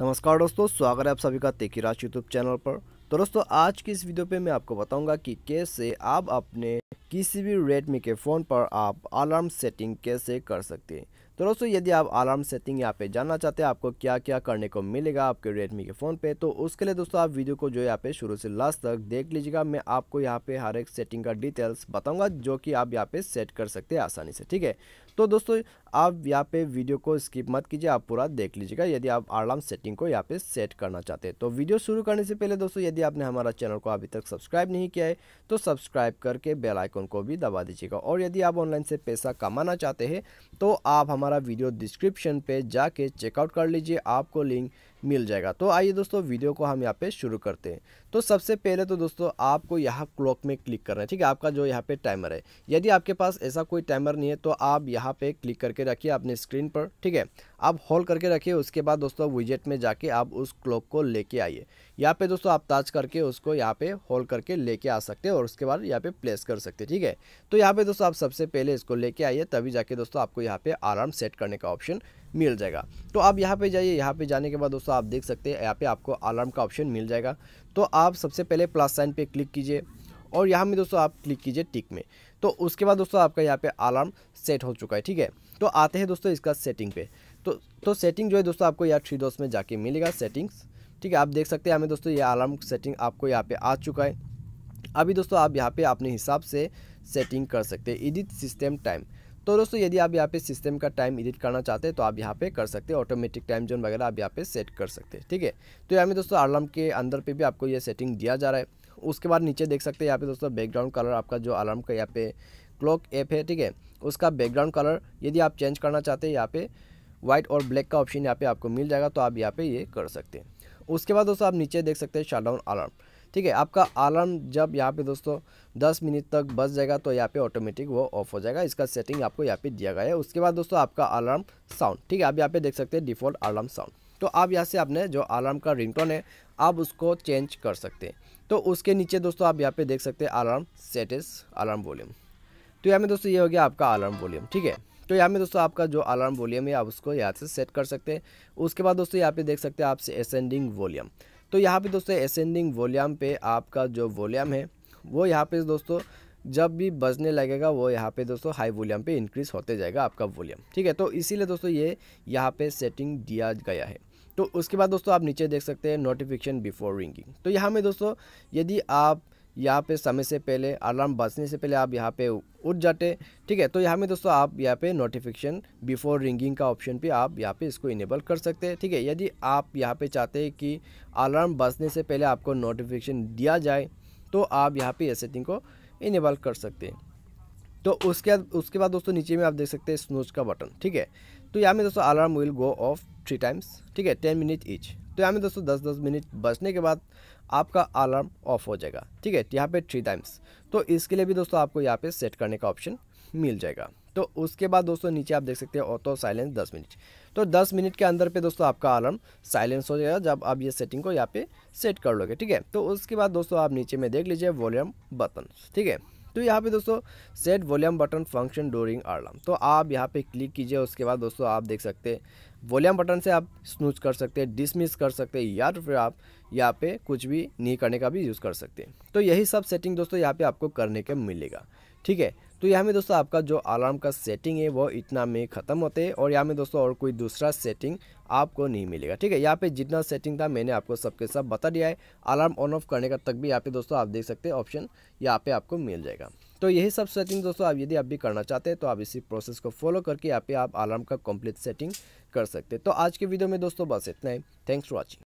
नमस्कार दोस्तों स्वागत है आप सभी का तेकी राज यूट्यूब चैनल पर तो दोस्तों आज की इस वीडियो पे मैं आपको बताऊंगा कि कैसे आप अपने किसी भी रेडमी के फ़ोन पर आप अलार्म सेटिंग कैसे कर सकते हैं तो दोस्तों यदि आप अलार्म सेटिंग यहाँ पे जानना चाहते हैं आपको क्या क्या करने को मिलेगा आपके रेडमी के फ़ोन पे तो उसके लिए दोस्तों आप वीडियो को जो यहाँ पे शुरू से लास्ट तक देख लीजिएगा मैं आपको यहाँ पे हर एक सेटिंग का डिटेल्स बताऊंगा जो कि आप यहाँ पे सेट कर सकते हैं आसानी से ठीक है तो दोस्तों आप यहाँ पे वीडियो को स्किप मत कीजिए आप पूरा देख लीजिएगा यदि आप अलार्म सेटिंग को यहाँ पे सेट करना चाहते हैं तो वीडियो शुरू करने से पहले दोस्तों यदि आपने हमारा चैनल को अभी तक सब्सक्राइब नहीं किया है तो सब्सक्राइब करके बेल आइकन को भी दबा दीजिएगा और यदि आप ऑनलाइन से पैसा कमाना चाहते हैं तो आप हमारा वीडियो डिस्क्रिप्शन पर जाके चेकआउट कर लीजिए आपको लिंक मिल जाएगा तो आइए दोस्तों वीडियो को हम यहाँ पे शुरू करते हैं तो सबसे पहले तो दोस्तों आपको यहाँ क्लॉक में क्लिक करना है ठीक है आपका जो यहाँ पे टाइमर है यदि आपके पास ऐसा कोई टाइमर नहीं है तो आप यहाँ पे क्लिक करके रखिए अपने स्क्रीन पर ठीक है आप होल्ड करके रखिए उसके बाद दोस्तों विजेट में जाके आप उस क्लॉक को लेके आइए यहाँ पे दोस्तों आप ताज करके उसको यहाँ पे होल्ड करके लेके आ सकते हैं और उसके बाद यहाँ पे प्लेस कर सकते हैं ठीक है तो यहाँ पे दोस्तों आप सबसे पहले इसको लेके आइए तभी जाके दोस्तों आपको यहाँ पे अलार्म सेट करने का ऑप्शन मिल जाएगा तो आप यहाँ पे जाइए यहाँ पे जाने के बाद दोस्तों आप देख सकते हैं यहाँ पे आपको अलार्म का ऑप्शन मिल जाएगा तो आप सबसे पहले प्लस साइन पे क्लिक कीजिए और यहाँ में दोस्तों आप क्लिक कीजिए टिक में तो उसके बाद दोस्तों आपका यहाँ पे अलार्म सेट हो चुका है ठीक है तो आते हैं दोस्तों इसका सेटिंग पे तो तो सेटिंग जो है दोस्तों आपको यहाँ थ्री दोस्त में जाके मिलेगा सेटिंग्स ठीक है आप देख सकते हैं हमें दोस्तों ये अलार्म सेटिंग आपको यहाँ पर आ चुका है अभी दोस्तों आप यहाँ पर अपने हिसाब से सेटिंग कर सकते हैं एडिट सिस्टम टाइम तो दोस्तों यदि आप यहाँ पे सिस्टम का टाइम एडिट करना चाहते हैं तो आप यहाँ पे कर सकते हैं ऑटोमेटिक टाइम जोन वगैरह आप यहाँ पे सेट कर सकते हैं ठीक है तो यहाँ में दोस्तों अलार्म के अंदर पे भी आपको ये सेटिंग दिया जा रहा है उसके बाद नीचे देख सकते हैं यहाँ पे दोस्तों बैकग्राउंड कलर आपका जो अलार्म का यहाँ पे क्लॉक ऐप है ठीक है उसका बैकग्राउंड कलर यदि आप चेंज करना चाहते हैं यहाँ पे व्हाइट और ब्लैक का ऑप्शन यहाँ पे आपको मिल जाएगा तो आप यहाँ पे ये कर सकते हैं उसके बाद दोस्तों आप नीचे देख सकते हैं शटडाउन अलार्म ठीक है आपका अलार्म जब यहाँ पे दोस्तों 10 मिनट तक बच जाएगा तो यहाँ पे ऑटोमेटिक वो ऑफ हो जाएगा इसका सेटिंग आपको यहाँ पे दिया गया है उसके बाद दोस्तों आपका अलार्म साउंड ठीक है आप यहाँ पे देख सकते हैं डिफ़ॉल्ट अलार्म साउंड तो आप यहाँ से आपने जो अलार्म का रिंगटोन है आप उसको चेंज कर सकते हैं तो उसके नीचे दोस्तों आप यहाँ पे देख सकते हैं अलार्म सेटेज अलार्म वॉल्यूम तो यहाँ में दोस्तों ये हो गया आपका अलार्म वॉल्यूम ठीक है तो यहाँ में दोस्तों आपका जो अलार्म वॉल्यूम है आप उसको यहाँ से सेट कर सकते हैं उसके बाद दोस्तों यहाँ पे देख सकते हैं आपसे एसेंडिंग वॉल्यूम तो यहाँ पे दोस्तों एसेंडिंग वॉल्यूम पे आपका जो वॉल्यूम है वो यहाँ पे दोस्तों जब भी बजने लगेगा वो यहाँ पे दोस्तों हाई वॉल्यूम पे इंक्रीज़ होते जाएगा आपका वॉल्यूम ठीक है तो इसीलिए दोस्तों ये यहाँ पे सेटिंग दिया गया है तो उसके बाद दोस्तों आप नीचे देख सकते हैं नोटिफिकेशन बिफोर रिंगिंग तो यहाँ में दोस्तों यदि आप यहाँ पे समय से पहले अलार्म बजने से पहले आप यहाँ पे उठ जाते ठीक है तो यहाँ में दोस्तों आप यहाँ पे नोटिफिकेशन बिफोर रिंगिंग का ऑप्शन भी आप यहाँ पे इसको इनेबल कर सकते हैं ठीक है यदि आप यहाँ पे चाहते हैं कि अलार्म बजने से पहले आपको नोटिफिकेशन दिया जाए तो आप यहाँ पर यह सेटिंग को इनेबल कर सकते हैं तो उसके बाद उसके बाद दोस्तों नीचे में आप देख सकते हैं स्नोज का बटन ठीक है तो यहाँ में दोस्तों alarm will go off three times ठीक है टेन मिनट ईच तो यहाँ में दोस्तों दस दस मिनट बचने के बाद आपका अलार्म ऑफ हो जाएगा ठीक है तो यहाँ पे थ्री टाइम्स तो इसके लिए भी दोस्तों आपको यहाँ पे सेट करने का ऑप्शन मिल जाएगा तो उसके बाद दोस्तों नीचे आप देख सकते हैं ऑटो साइलेंस दस मिनट तो दस मिनट के अंदर पे दोस्तों आपका अलार्म साइलेंस हो जाएगा जब आप ये सेटिंग को यहाँ पे सेट कर लोगे ठीक है तो उसके बाद दोस्तों आप नीचे में देख लीजिए वॉल्यूम बटन ठीक है तो यहाँ पे दोस्तों set volume button function during alarm तो आप यहाँ पे क्लिक कीजिए उसके बाद दोस्तों आप देख सकते हैं वॉल्यूम बटन से आप स्नूज कर सकते हैं डिसमिस कर सकते हैं या तो फिर आप यहाँ पे कुछ भी नहीं करने का भी यूज़ कर सकते हैं तो यही सब सेटिंग दोस्तों यहाँ पे आपको करने का मिलेगा ठीक है तो यहाँ में दोस्तों आपका जो अलार्म का सेटिंग है वो इतना में ख़त्म होते हैं और यहाँ में दोस्तों और कोई दूसरा सेटिंग आपको नहीं मिलेगा ठीक है यहाँ पे जितना सेटिंग था मैंने आपको सबके सब बता दिया है अलार्म ऑन ऑफ करने का तक भी यहाँ पे दोस्तों आप देख सकते हैं ऑप्शन यहाँ पे आपको मिल जाएगा तो यही सब सेटिंग दोस्तों आप यदि आप भी करना चाहते हैं तो आप इसी प्रोसेस को फॉलो करके आप अलार्म का कंप्लीट सेटिंग कर सकते हैं तो आज के वीडियो में दोस्तों बस इतना ही थैंक्स फॉर वॉचिंग